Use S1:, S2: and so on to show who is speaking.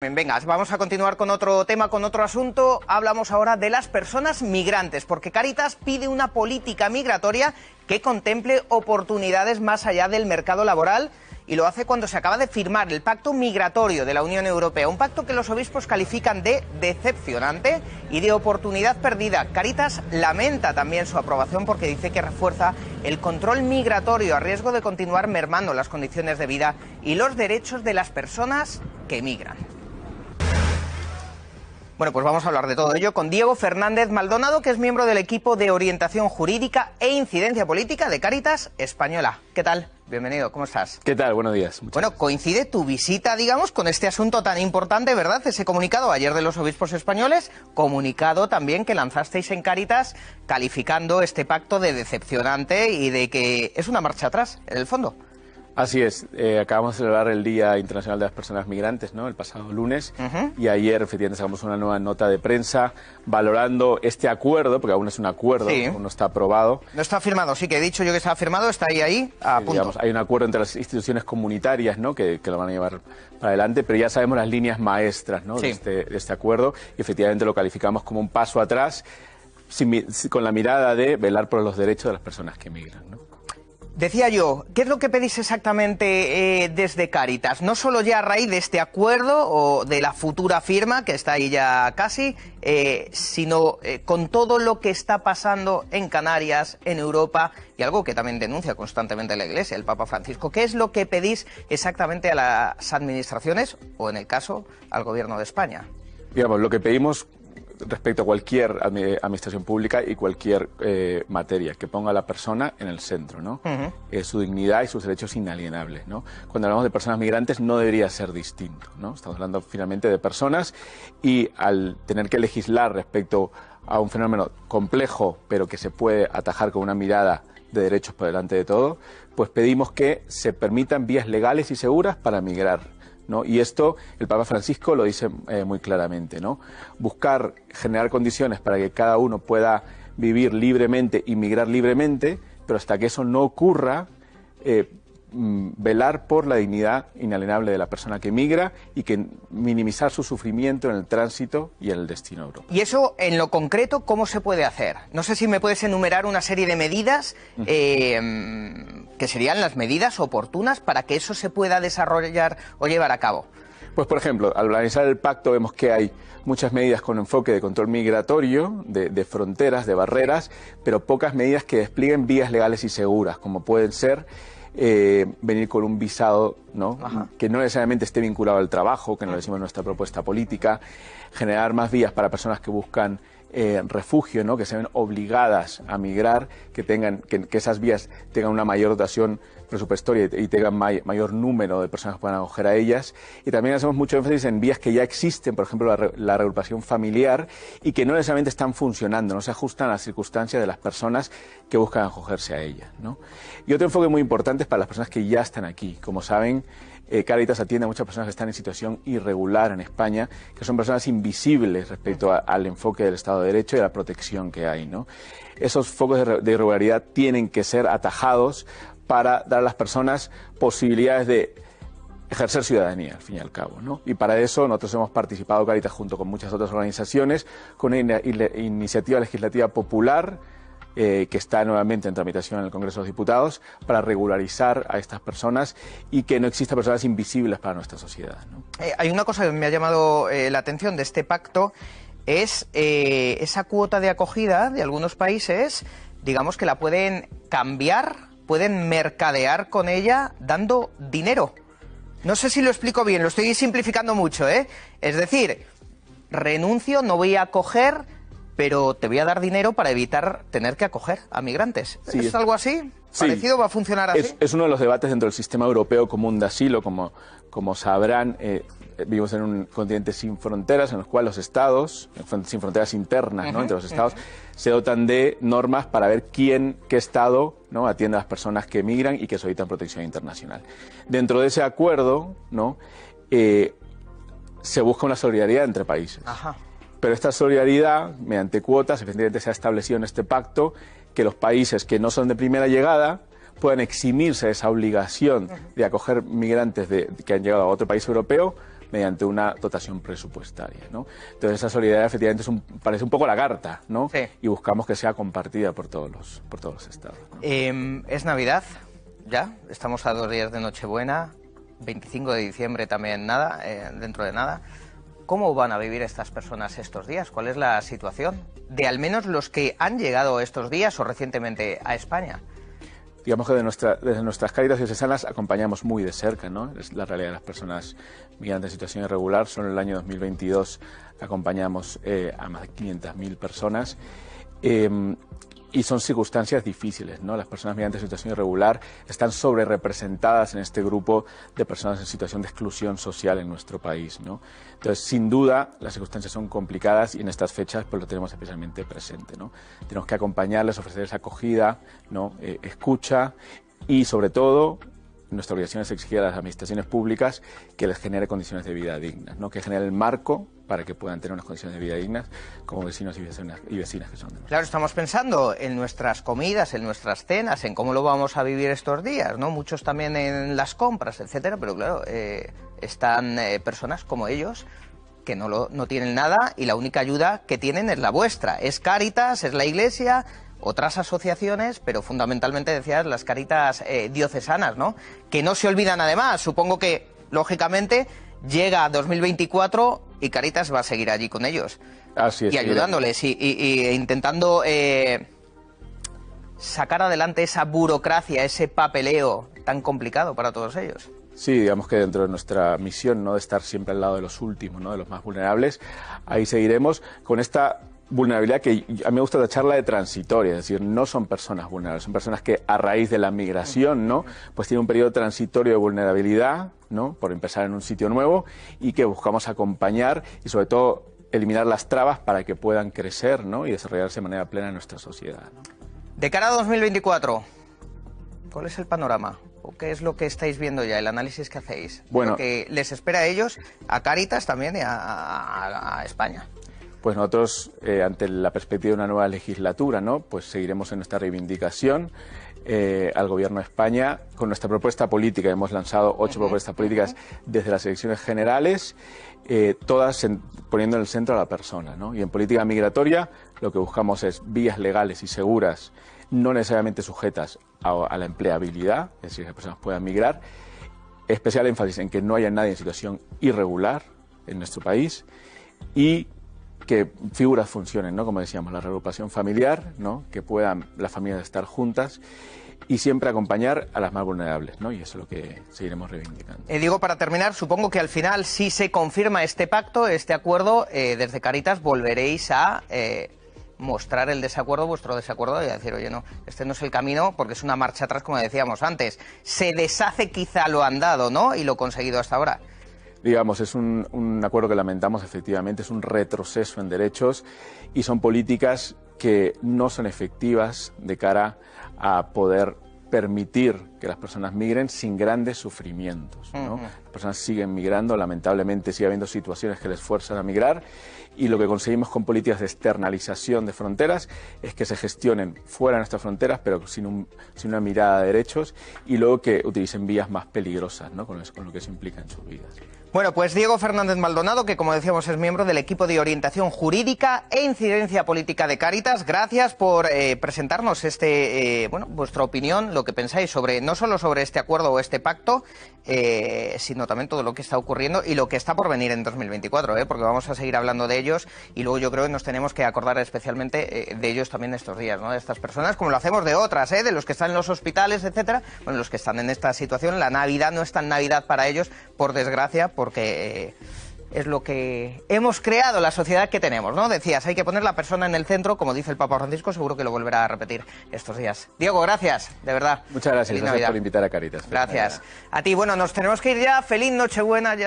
S1: Venga, vamos a continuar con otro tema, con otro asunto. Hablamos ahora de las personas migrantes, porque Caritas pide una política migratoria que contemple oportunidades más allá del mercado laboral y lo hace cuando se acaba de firmar el pacto migratorio de la Unión Europea, un pacto que los obispos califican de decepcionante y de oportunidad perdida. Caritas lamenta también su aprobación porque dice que refuerza el control migratorio a riesgo de continuar mermando las condiciones de vida y los derechos de las personas que migran. Bueno, pues vamos a hablar de todo ello con Diego Fernández Maldonado, que es miembro del equipo de orientación jurídica e incidencia política de Cáritas Española. ¿Qué tal? Bienvenido, ¿cómo estás?
S2: ¿Qué tal? Buenos días. bueno,
S1: coincide tu visita, digamos, con este asunto tan importante, ¿verdad? Ese comunicado ayer de los obispos españoles, comunicado también que lanzasteis en Caritas calificando este pacto de decepcionante y de que es una marcha atrás, en el
S2: fondo. Así es, eh, acabamos de celebrar el Día Internacional de las Personas Migrantes, ¿no? El pasado lunes y ayer efectivamente sacamos una nueva nota de prensa valorando este acuerdo, porque aún es un acuerdo, aún no está aprobado.
S1: No está firmado, sí que he dicho yo que está firmado, está ahí, ahí,
S2: hay un acuerdo entre las instituciones comunitarias, ¿no? Que, lo van a llevar para adelante, pero ya sabemos las líneas maestras, este, De, este, acuerdo y efectivamente lo calificamos como un paso atrás con la mirada de velar por los derechos de las personas que migran, ¿no?
S1: Decía yo, ¿qué es lo que pedís exactamente eh, desde Cáritas? No solo ya a raíz de este acuerdo o de la futura firma, que está ahí ya casi, eh, sino eh, con todo lo que está pasando en Canarias, en Europa, y algo que también denuncia constantemente la Iglesia, el Papa Francisco. ¿Qué es lo que pedís exactamente a las administraciones o, en el caso, al Gobierno de España?
S2: Digamos, lo que pedimos respecto a cualquier administración pública y cualquier eh, materia, que ponga a la persona en el centro, ¿no? Eh, su dignidad y sus derechos inalienables, Cuando hablamos de personas migrantes no debería ser distinto, ¿no? Estamos hablando finalmente de personas y al tener que legislar respecto a un fenómeno complejo, pero que se puede atajar con una mirada de derechos por delante de todo, pues pedimos que se permitan vías legales y seguras para migrar y esto el Papa Francisco lo dice eh, muy claramente, ¿no? Buscar generar condiciones para que cada uno pueda vivir libremente y migrar libremente, pero hasta que eso no ocurra, eh, mm, velar por la dignidad inalienable de la persona que migra y que minimizar su sufrimiento en el tránsito y en el destino a
S1: Y eso, en lo concreto, ¿cómo se puede hacer? No sé si me puedes enumerar una serie de medidas que serían las medidas oportunas para que eso se pueda desarrollar o llevar a
S2: cabo. Pues, por ejemplo, al analizar el pacto vemos que hay muchas medidas con enfoque de control migratorio, de, fronteras, de barreras, pero pocas medidas que desplieguen vías legales y seguras, como pueden ser eh, venir con un visado ¿no? que no necesariamente esté vinculado al trabajo, que no lo decimos en nuestra propuesta política, generar más vías para personas que buscan eh, refugio, ¿no? que se ven obligadas a migrar, que, tengan, que, esas vías tengan una mayor dotación presupuestaria y, tengan mayor número de personas que puedan acoger a ellas. Y también hacemos mucho énfasis en vías que ya existen, por ejemplo, la, regrupación familiar, y que no necesariamente están funcionando, no se ajustan a las circunstancias de las personas que buscan acogerse a ellas. Y otro enfoque muy importante es para las personas que ya están aquí. Como saben, eh, Caritas atiende a muchas personas que están en situación irregular en España, que son personas invisibles respecto al enfoque del Estado de Derecho y la protección que hay. Esos focos de, irregularidad tienen que ser atajados para dar a las personas posibilidades de ejercer ciudadanía, al fin y al cabo. Y para eso nosotros hemos participado, Caritas, junto con muchas otras organizaciones, con una iniciativa legislativa popular eh, que está nuevamente en tramitación en el Congreso de los Diputados para regularizar a estas personas y que no exista personas invisibles para nuestra sociedad.
S1: Eh, hay una cosa que me ha llamado eh, la atención de este pacto, es esa cuota de acogida de algunos países, digamos que la pueden cambiar, pueden mercadear con ella dando dinero. No sé si lo explico bien, lo estoy simplificando mucho, ¿eh? Es decir, renuncio, no voy a acoger pero te voy a dar dinero para evitar tener que acoger a migrantes. ¿Es, algo así? ¿Parecido va a funcionar así?
S2: Es, uno de los debates dentro del sistema europeo común de asilo, como, como sabrán. Eh, vivimos en un continente sin fronteras, en los cuales los estados, sin fronteras internas, entre los estados, se dotan de normas para ver quién, qué estado ¿no? atiende a las personas que emigran y que solicitan protección internacional. Dentro de ese acuerdo, ¿no? Eh, se busca una solidaridad entre países. Pero esta solidaridad, mediante cuotas, efectivamente se ha establecido en este pacto que los países que no son de primera llegada puedan eximirse de esa obligación de acoger migrantes que han llegado a otro país europeo mediante una dotación presupuestaria. Entonces esa solidaridad efectivamente es parece un poco la carta ¿no? y buscamos que sea compartida por todos los, por todos los estados.
S1: Em, es Navidad, ya, estamos a dos días de Nochebuena, 25 de diciembre también nada, eh, dentro de nada. ¿Cómo van a vivir estas personas estos días? ¿Cuál es la situación de al menos los que han llegado estos días o recientemente a España?
S2: digamos que de desde nuestras y sesanas acompañamos muy de cerca, ¿no? Es la realidad de las personas migrantes en situación irregular. Solo en el año 2022 acompañamos eh, a más de 500.000 personas. Em, y son circunstancias difíciles, ¿no? Las personas mediante en situación irregular están sobre representadas en este grupo de personas en situación de exclusión social en nuestro país, ¿no? Entonces, sin duda, las circunstancias son complicadas y en estas fechas pues lo tenemos especialmente presente, ¿no? Tenemos que acompañarles, ofrecerles acogida, ¿no? Eh, escucha y sobre todo nuestra obligación es exigir a las administraciones públicas que les genere condiciones de vida dignas, ¿no? que genere el marco para que puedan tener unas condiciones de vida dignas como vecinos y vecinas, que son.
S1: claro, estamos pensando en nuestras comidas, en nuestras cenas, en cómo lo vamos a vivir estos días, ¿no? Muchos también en las compras, etcétera, pero claro, eh, están eh, personas como ellos que no, lo, no tienen nada y la única ayuda que tienen es la vuestra. Es Cáritas, es la Iglesia, otras asociaciones, pero fundamentalmente decías las caritas eh, diocesanas, ¿no? Que no se olvidan además, supongo que lógicamente llega 2024 y Caritas va a seguir allí con ellos. Así es. Y ayudándoles y, intentando eh, sacar adelante esa burocracia, ese papeleo tan complicado para todos ellos.
S2: Sí, digamos que dentro de nuestra misión, ¿no? De estar siempre al lado de los últimos, ¿no? De los más vulnerables. Ahí seguiremos con esta vulnerabilidad que a mí me gusta la charla de transitoria, es decir, no son personas vulnerables, son personas que a raíz de la migración, ¿no? Pues tienen un periodo transitorio de vulnerabilidad, ¿no? Por empezar en un sitio nuevo y que buscamos acompañar y sobre todo eliminar las trabas para que puedan crecer, ¿no? Y desarrollarse de manera plena en nuestra sociedad.
S1: De cara a 2024, ¿cuál es el panorama? ¿O qué es lo que estáis viendo ya, el análisis que hacéis? Bueno, que les espera a ellos, a Caritas también y a España
S2: pues nosotros, eh, ante la perspectiva de una nueva legislatura, ¿no? pues seguiremos en nuestra reivindicación eh, al Gobierno de España con nuestra propuesta política. Hemos lanzado ocho propuestas políticas desde las elecciones generales, eh, todas poniendo en el centro a la persona. Y en política migratoria lo que buscamos es vías legales y seguras, no necesariamente sujetas a, la empleabilidad, es decir, que las personas puedan migrar. Especial énfasis en que no haya nadie en situación irregular en nuestro país y que figuras funcionen, ¿no? Como decíamos, la reagrupación familiar, ¿no? Que puedan las familias estar juntas y siempre acompañar a las más vulnerables, ¿no? Y eso es lo que seguiremos reivindicando.
S1: Y eh, digo, para terminar, supongo que al final, si se confirma este pacto, este acuerdo, eh, desde Caritas volveréis a eh, mostrar el desacuerdo, vuestro desacuerdo, y a decir, oye, no, este no es el camino, porque es una marcha atrás, como decíamos antes. Se deshace quizá lo andado, ¿no? Y lo conseguido hasta ahora
S2: digamos, es un, un acuerdo que lamentamos efectivamente, es un retroceso en derechos y son políticas que no son efectivas de cara a poder permitir que las personas migren sin grandes sufrimientos. Las personas siguen migrando, lamentablemente sigue habiendo situaciones que les fuerzan a migrar y lo que conseguimos con políticas de externalización de fronteras es que se gestionen fuera de nuestras fronteras, pero sin, una mirada de derechos y luego que utilicen vías más peligrosas con, lo que se implica en sus vidas.
S1: Bueno, pues Diego Fernández Maldonado, que como decíamos es miembro del equipo de orientación jurídica e incidencia política de Cáritas, gracias por eh, presentarnos este, eh, bueno, vuestra opinión, lo que pensáis sobre no solo sobre este acuerdo o este pacto, eh, sino también todo lo que está ocurriendo y lo que está por venir en 2024, eh, porque vamos a seguir hablando de ellos y luego yo creo que nos tenemos que acordar especialmente eh, de ellos también estos días, ¿no? de estas personas, como lo hacemos de otras, de los que están en los hospitales, etcétera, bueno, los que están en esta situación. La Navidad no es tan Navidad para ellos, por desgracia, porque es lo que hemos creado, la sociedad que tenemos, ¿no? Decías, hay que poner la persona en el centro, como dice el Papa Francisco, seguro que lo volverá a repetir estos días. Diego, gracias, de
S2: verdad. Muchas gracias, gracias por invitar a Caritas. Gracias.
S1: A ti, bueno, nos tenemos que ir ya, feliz Nochebuena.